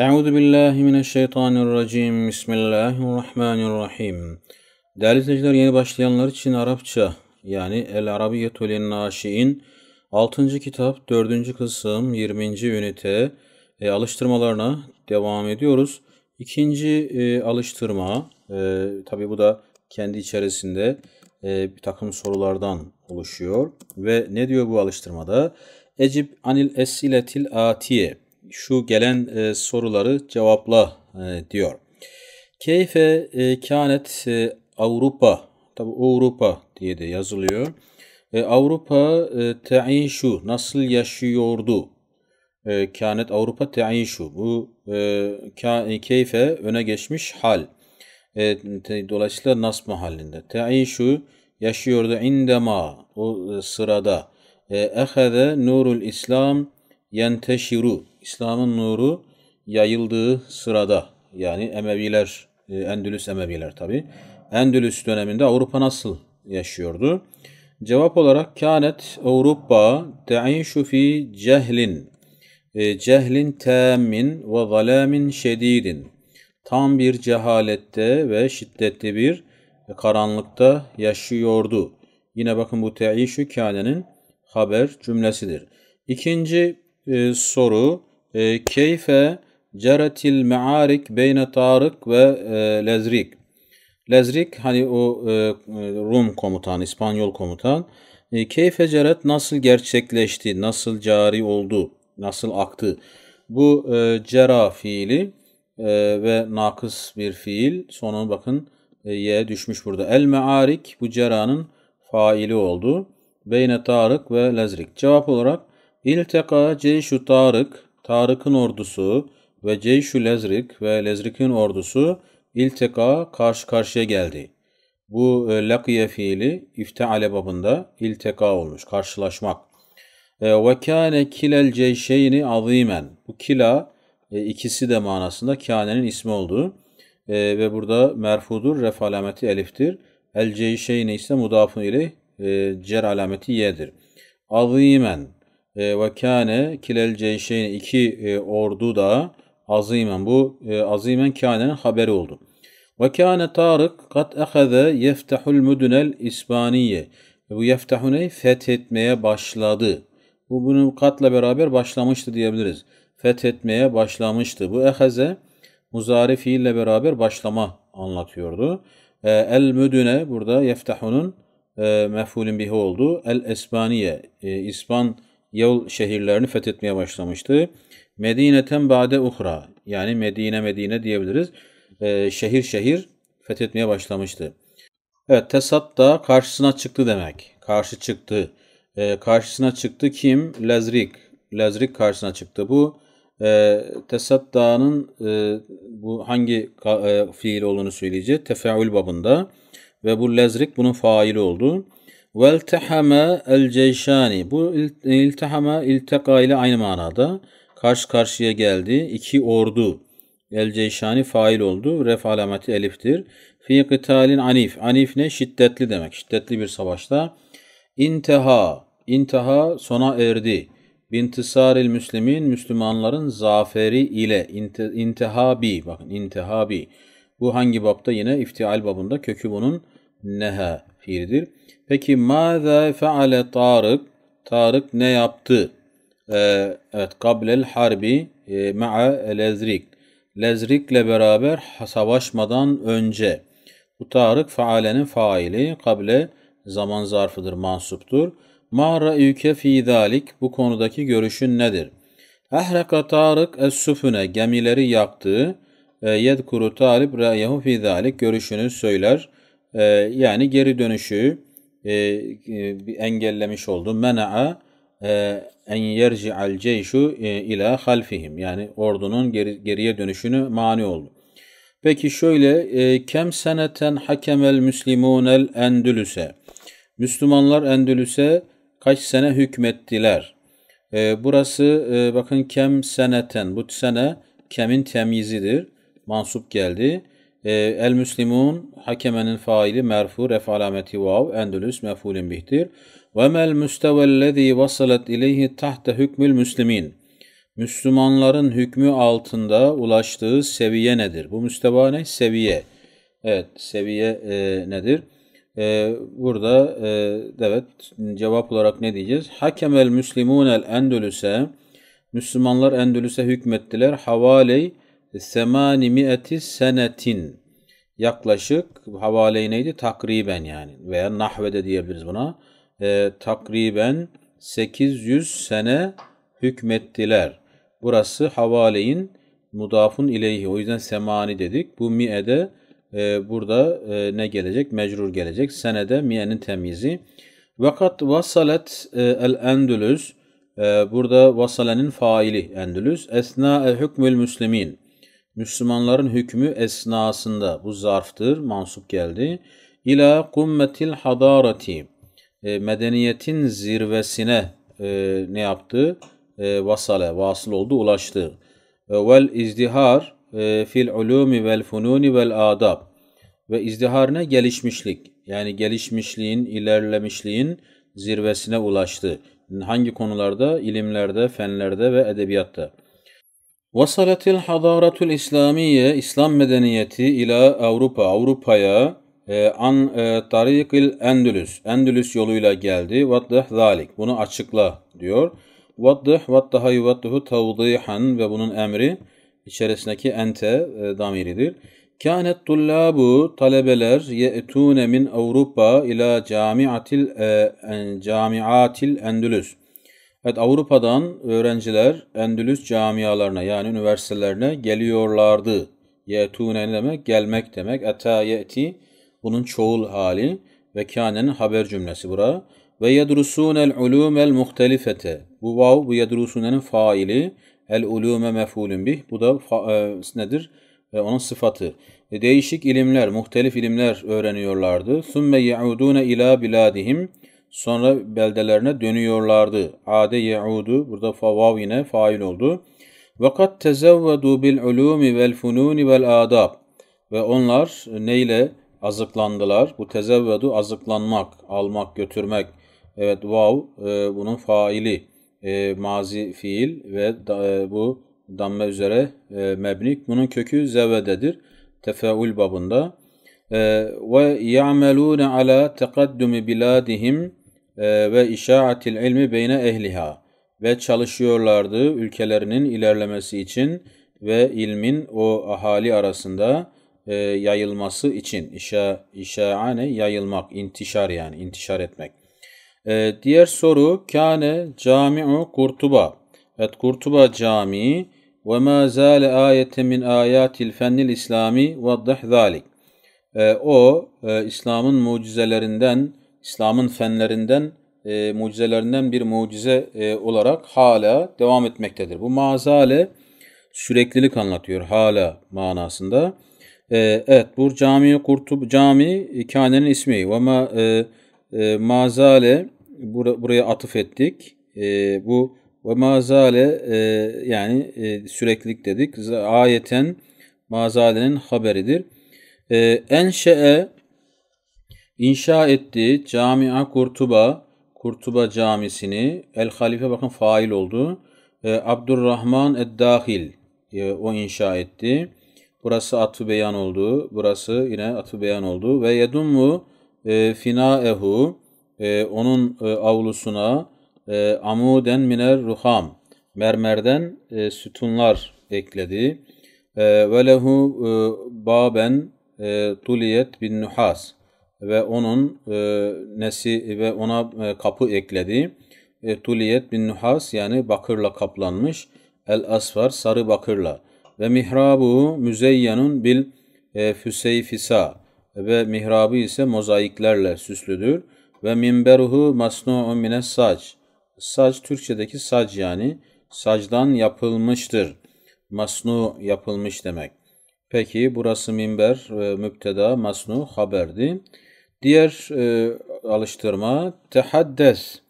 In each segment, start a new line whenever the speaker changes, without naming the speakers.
أعوذ بالله من الشيطان الرجيم بسم الله الرحمن الرحيم Değerli izleyiciler yeni başlayanlar için Arapça yani El Arabiyetü Linnaşi'in 6. kitap 4. kısım 20. ünite e, alıştırmalarına devam ediyoruz. İkinci e, alıştırma e, tabi bu da kendi içerisinde e, bir takım sorulardan oluşuyor ve ne diyor bu alıştırmada? Ecib anil esiletil atiye şu gelen e, soruları cevapla e, diyor. Keyfe e, kanet e, Avrupa, tabi Avrupa diye de yazılıyor. E, Avrupa e, te'inşu, nasıl yaşıyordu? E, kanet Avrupa te'inşu, bu e, ka, e, keyfe öne geçmiş hal. E, te, dolayısıyla nasma halinde. Te'inşu, yaşıyordu indema, o e, sırada. E, ehede nurul İslam, yenteşiru İslam'ın nuru yayıldığı sırada yani Emeviler e, Endülüs Emeviler tabi Endülüs döneminde Avrupa nasıl yaşıyordu? Cevap olarak kânet Avrupa te'işu fi cehlin e, cehlin temin ve zalemin şedidin tam bir cehalette ve şiddetli bir e, karanlıkta yaşıyordu. Yine bakın bu te'işü kânenin haber cümlesidir. İkinci e, soru e, keyfe ceretil mearik beyne Tarık ve e, Lezrik. Lezrik hani o Rum komutan, İspanyol komutan. keyfe ceret nasıl gerçekleşti, nasıl cari oldu, nasıl aktı. Bu cera fiili ve nakıs bir fiil. Sonu bakın ye düşmüş burada. El mearik bu ceranın faili oldu. Beyne Tarık ve Lezrik. Cevap olarak İlteka Ceyşu Tarık, Tarık'ın ordusu ve Ceyşu Lezrik ve Lezrik'in ordusu ilteka karşı karşıya geldi. Bu e, lakiye fiili ifteale babında ilteka olmuş, karşılaşmak. E, ve kâne kilel ceyşeyni azimen. Bu kila e, ikisi de manasında kânenin ismi olduğu e, ve burada merfudur, ref alameti eliftir. El ceyşeyni ise mudafı ile e, cer alameti yedir. Azimen e, ve kâne kilel ceyşeyn iki e, ordu da azimen bu e, azimen kâne'nin haberi oldu. Ve kâne Tarık kat eheze yeftahul müdünel İspaniye. E, bu yeftahu ne? Fethetmeye başladı. Bu bunu katla beraber başlamıştı diyebiliriz. Fethetmeye başlamıştı. Bu eheze muzari fiille beraber başlama anlatıyordu. el müdüne burada yeftahunun e, mefulün bihi oldu. El İspaniye e, İspan Yavul şehirlerini fethetmeye başlamıştı. Medine'ten bade uhra yani Medine Medine diyebiliriz. Ee, şehir şehir fethetmeye başlamıştı. Evet Tesat da karşısına çıktı demek. Karşı çıktı. Ee, karşısına çıktı kim? Lezrik. Lezrik karşısına çıktı. Bu e, ee, Tesat Dağı'nın e, bu hangi e, fiil olduğunu söyleyeceğiz. Tefeül babında ve bu Lezrik bunun faili oldu. Veltehame el ceyşani. Bu iltihame ilteka ile aynı manada. Karşı karşıya geldi. İki ordu. El ceyşani fail oldu. Ref alameti eliftir. Fi kıtalin anif. Anif ne? Şiddetli demek. Şiddetli bir savaşta. İnteha. İnteha sona erdi. Bintisaril müslimin. Müslümanların zaferi ile. İntihabi. Bakın intehabi Bu hangi babda? Yine iftial babında. Kökü bunun neha fiildir. Peki maza feale Tarık? Tarık ne yaptı? Ee, evet kablel harbi e, ma'a lezrik. Lezrikle beraber savaşmadan önce. Bu Tarık faalenin faili. Kable zaman zarfıdır, mansuptur. Ma ra'yüke fi dalik. Bu konudaki görüşün nedir? Ahraka Tarık es-süfüne. Gemileri yaktı. Yedkuru talip ra'yehu fi dalik. Görüşünü söyler. E, yani geri dönüşü e, e, engellemiş oldu. Mena'a e, en yerci'al ceyşu e, ila halfihim. Yani ordunun geri, geriye dönüşünü mani oldu. Peki şöyle e, kem seneten hakemel müslimunel endülüse. Müslümanlar Endülüs'e kaç sene hükmettiler? burası bakın kem seneten. Bu sene kemin temyizidir. Mansup geldi. Ee, el Müslimun hakemenin faili merfu ref alameti vav endülüs mefulün bihtir. Ve mel müstevellezî vasalet ileyhi tahte hükmül müslimin. Müslümanların hükmü altında ulaştığı seviye nedir? Bu müsteva ne? Seviye. Evet, seviye e, nedir? E, burada e, evet cevap olarak ne diyeceğiz? Hakemel el endülüse Müslümanlar Endülüs'e hükmettiler. Havaley semanimi'eti senetin yaklaşık havale neydi? Takriben yani veya nahvede diyebiliriz buna. E, takriben 800 sene hükmettiler. Burası havaleyin mudafun ileyhi. O yüzden semani dedik. Bu mi'ede e, burada e, ne gelecek? Mecrur gelecek. Senede miyenin temyizi. Vakat vasalet e, el endülüs. E, burada vasalenin faili endülüs. Esna hükmül müslimin Müslümanların hükmü esnasında bu zarftır, mansup geldi. İla kummetil hadarati e, medeniyetin zirvesine e, ne yaptı? E, vasale, vasıl oldu, ulaştı. E, vel izdihar e, fil ulumi vel fununi vel adab ve izdihar ne? Gelişmişlik. Yani gelişmişliğin, ilerlemişliğin zirvesine ulaştı. Hangi konularda? İlimlerde, fenlerde ve edebiyatta. Vasalet hadaratul İslamiye İslam medeniyeti ila Avrupa Avrupa'ya e, an e, tarikil Endülüs Endülüs yoluyla geldi. Vaddeh zalik bunu açıkla diyor. Vaddeh vaddaha yuvaddehu tavdihan ve bunun emri içerisindeki ente e, damiridir. Kânet tullabu talebeler ye'tûne min Avrupa ila camiatil e, camiatil Endülüs. Evet Avrupa'dan öğrenciler Endülüs camialarına yani üniversitelerine geliyorlardı. Yetune ne demek? Gelmek demek. Eta yeti bunun çoğul hali ve kânenin haber cümlesi bura. Ve el yedrusunel el muhtelifete. Bu vav bu yedrusunenin faili. El ulûme mef'ulün bih. Bu da fa, e, nedir? E, onun sıfatı. E, değişik ilimler, muhtelif ilimler öğreniyorlardı. Sümme ye'udûne ilâ biladihim Sonra beldelerine dönüyorlardı. Ade yaudu burada favav yine fail oldu. Ve kad tezevvedu bil ulumi vel fununi vel adab. Ve onlar neyle azıklandılar? Bu tezevvedu azıklanmak, almak, götürmek. Evet vav e, bunun faili. E, mazi fiil ve da, e, bu damme üzere e, mebnik. Bunun kökü zevededir. Tefeul babında. E, ve ya'melûne ala tekaddumi biladihim ee, ve işaatil ilmi beyne ehliha ve çalışıyorlardı ülkelerinin ilerlemesi için ve ilmin o ahali arasında e, yayılması için işa işaane yayılmak intişar yani intişar etmek. E, diğer soru kane cami'u Kurtuba. Et Kurtuba Camii ve ma zâle ayete min ayatil fennil İslami vaddih zâlik. E, o e, İslam'ın mucizelerinden İslam'ın fenlerinden, e, mucizelerinden bir mucize e, olarak hala devam etmektedir. Bu mazale süreklilik anlatıyor hala manasında. E, evet bu cami kurtub cami kânenin ismi ve ma, e, e, mazale bur buraya atıf ettik. E, bu ve mazale e, yani e, süreklilik dedik. Ayeten mazalenin haberidir. E, enşe'e İnşa ettiği Camia Kurtuba, Kurtuba Camisi'ni El Halife bakın fail oldu. E, Abdurrahman Eddahil e, o inşa etti. Burası Atı beyan oldu. Burası yine Atı beyan oldu. Ve yedummu e, finaehu e, onun e, avlusuna e, amuden miner ruham mermerden e, sütunlar ekledi. E, ve lehu e, baben e, tuliyet bin nuhas ve onun e, nesi ve ona e, kapı ekledi. E, tuliyet bin nuhas yani bakırla kaplanmış. El asfar sarı bakırla. Ve mihrabu müzeyyenun bil e, füseyfisa ve mihrabı ise mozaiklerle süslüdür. Ve minberuhu masnu'un mines saç. Saç Türkçedeki saç yani sacdan yapılmıştır. Masnu yapılmış demek. Peki burası minber, e, müpteda, masnu haberdi. Diğer e, alıştırma tehaddes,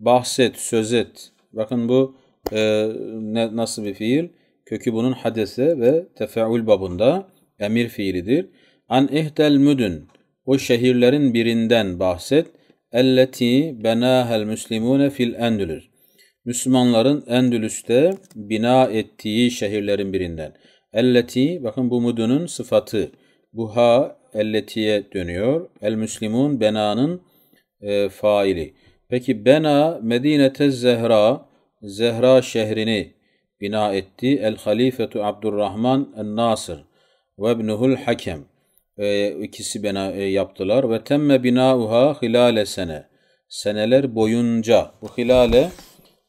bahset, sözet. Bakın bu e, ne, nasıl bir fiil? Kökü bunun hadese ve tefeül babında emir fiilidir. An ihtel müdün, o şehirlerin birinden bahset. Elleti benahel müslimune fil endülüs. Müslümanların Endülüs'te bina ettiği şehirlerin birinden. Elleti, bakın bu müdünün sıfatı. Bu ha elletiye dönüyor. El Müslimun benanın e, faili. Peki bena Medinete Zehra Zehra şehrini bina etti. El Halifetu Abdurrahman en Nasır ve ibnuhul Hakem e, ikisi bina e, yaptılar ve temme binauha hilale sene seneler boyunca bu hilale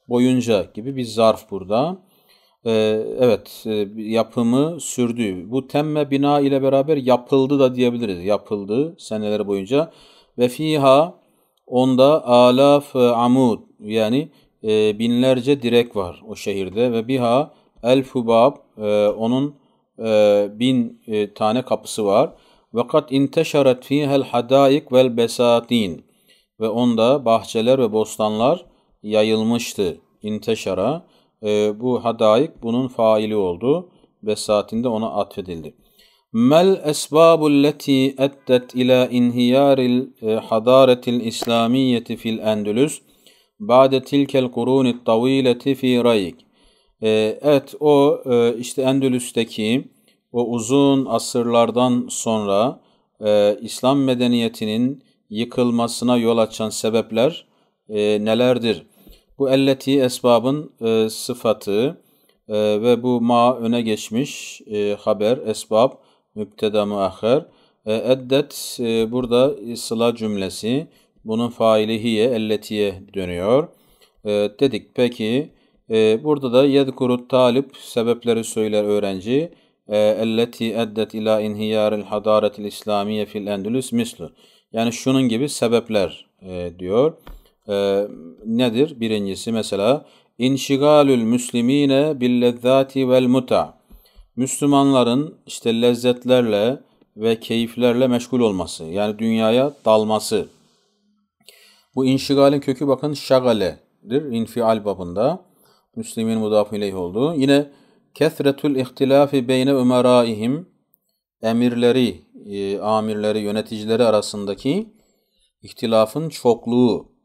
boyunca gibi bir zarf burada. Ee, evet e, yapımı sürdü. Bu temme bina ile beraber yapıldı da diyebiliriz. Yapıldı seneler boyunca. Ve fiha onda alaf amud yani e, binlerce direk var o şehirde ve biha el fubab e, onun bin tane kapısı var. Ve kat inteşaret fihel hadaik vel besatin ve onda bahçeler ve bostanlar yayılmıştı. İnteşara e, bu hadaik bunun faili oldu ve saatinde ona atfedildi. Mel esbabu leti eddet ila inhiyaril e, hadaretil İslamiyeti fil Endülüs ba'de tilkel kurunit tavileti fi rayik. Evet o e, işte Endülüs'teki o uzun asırlardan sonra e, İslam medeniyetinin yıkılmasına yol açan sebepler e, nelerdir? Bu elleti esbabın e, sıfatı e, ve bu ma öne geçmiş e, haber, esbab, müpteda muahher. E, eddet e, burada sıla cümlesi bunun faili elletiye dönüyor. E, dedik peki e, burada da yedkuru talip sebepleri söyler öğrenci. E, elleti eddet ila inhiyaril hadaretil İslamiye fil Endülüs mislu. Yani şunun gibi sebepler e, diyor e, nedir? Birincisi mesela inşigalül müslimine billezzati vel muta. Müslümanların işte lezzetlerle ve keyiflerle meşgul olması. Yani dünyaya dalması. Bu inşigalin kökü bakın şagaledir. İnfial babında. Müslimin mudafı ileyh olduğu. Yine kesretül ihtilafi beyne ömeraihim emirleri, e, amirleri, yöneticileri arasındaki ihtilafın çokluğu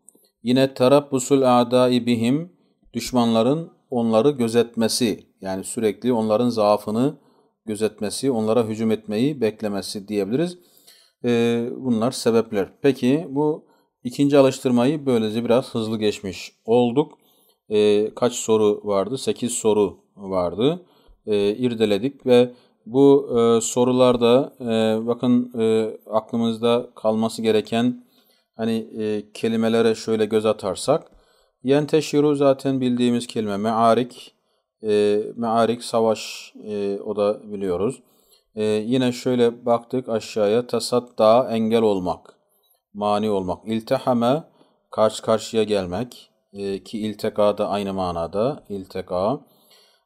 Yine terabbusul a'dai bihim düşmanların onları gözetmesi yani sürekli onların zaafını gözetmesi, onlara hücum etmeyi beklemesi diyebiliriz. Ee, bunlar sebepler. Peki bu ikinci alıştırmayı böylece biraz hızlı geçmiş olduk. Ee, kaç soru vardı? 8 soru vardı. Ee, irdeledik ve bu e, sorularda e, bakın e, aklımızda kalması gereken hani e, kelimelere şöyle göz atarsak yenteşiru zaten bildiğimiz kelime mearik e, mearik savaş e, o da biliyoruz. E, yine şöyle baktık aşağıya tasatta engel olmak, mani olmak. İltihame karşı karşıya gelmek e, ki ilteka da aynı manada ilteka.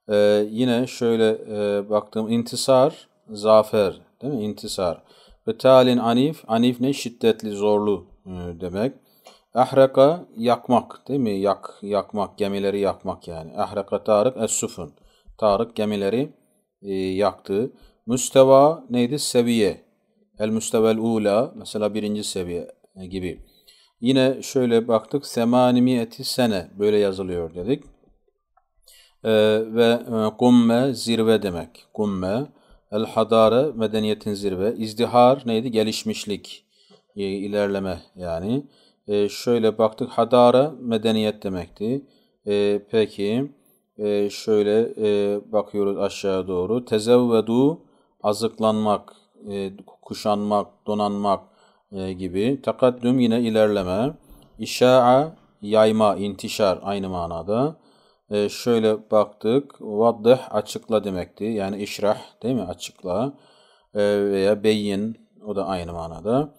E, yine şöyle e, baktığım intisar, zafer değil mi? İntisar. Ve talin anif, anif ne? Şiddetli, zorlu ee, demek. Ahraka yakmak değil mi? Yak, yakmak, gemileri yakmak yani. Ahraka Tarık Es-Sufun. Tarık gemileri e, yaktı. Müsteva neydi? Seviye. El müstevel ula mesela birinci seviye e, gibi. Yine şöyle baktık. Semanimi eti sene böyle yazılıyor dedik. Ee, ve e, kumme zirve demek. Kumme. El hadare medeniyetin zirve. İzdihar neydi? Gelişmişlik e, ilerleme yani. E, şöyle baktık hadara medeniyet demekti. E, peki e, şöyle e, bakıyoruz aşağı doğru. Tezevvedu azıklanmak, e, kuşanmak, donanmak e, gibi. Takaddüm yine ilerleme. İşa'a yayma, intişar aynı manada. E, şöyle baktık. Vaddih açıkla demekti. Yani işrah değil mi? Açıkla. E, veya beyin o da aynı manada.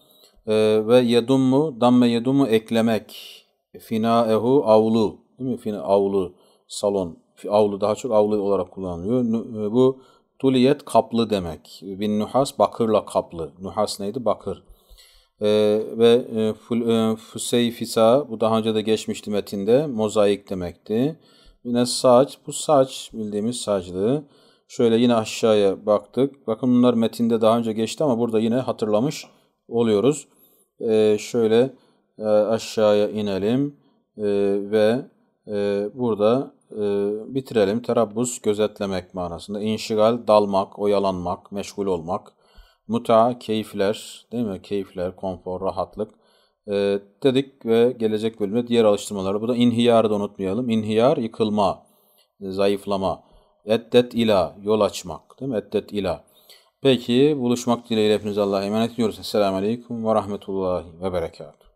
Ee, ve yedummu damme yedummu eklemek. Finaehu avlu. Değil mi? Fina, avlu. Salon. Avlu daha çok avlu olarak kullanılıyor. E, bu tuliyet kaplı demek. Bin nuhas bakırla kaplı. Nuhas neydi? Bakır. Ee, ve e, ful, e, bu daha önce de geçmişti metinde. Mozaik demekti. Yine saç. Bu saç bildiğimiz saçlığı. Şöyle yine aşağıya baktık. Bakın bunlar metinde daha önce geçti ama burada yine hatırlamış oluyoruz. E, şöyle e, aşağıya inelim e, ve e, burada e, bitirelim. Terabbus gözetlemek manasında. İnşigal dalmak, oyalanmak, meşgul olmak. Muta keyifler değil mi? Keyifler, konfor, rahatlık. E, dedik ve gelecek bölümde diğer alıştırmaları. Bu da inhiyarı da unutmayalım. İnhiyar yıkılma, zayıflama. Eddet ila yol açmak değil mi? Eddet ila Peki buluşmak dileğiyle hepinize Allah'a emanet ediyoruz. Esselamu Aleyküm ve Rahmetullahi ve Berekatuhu.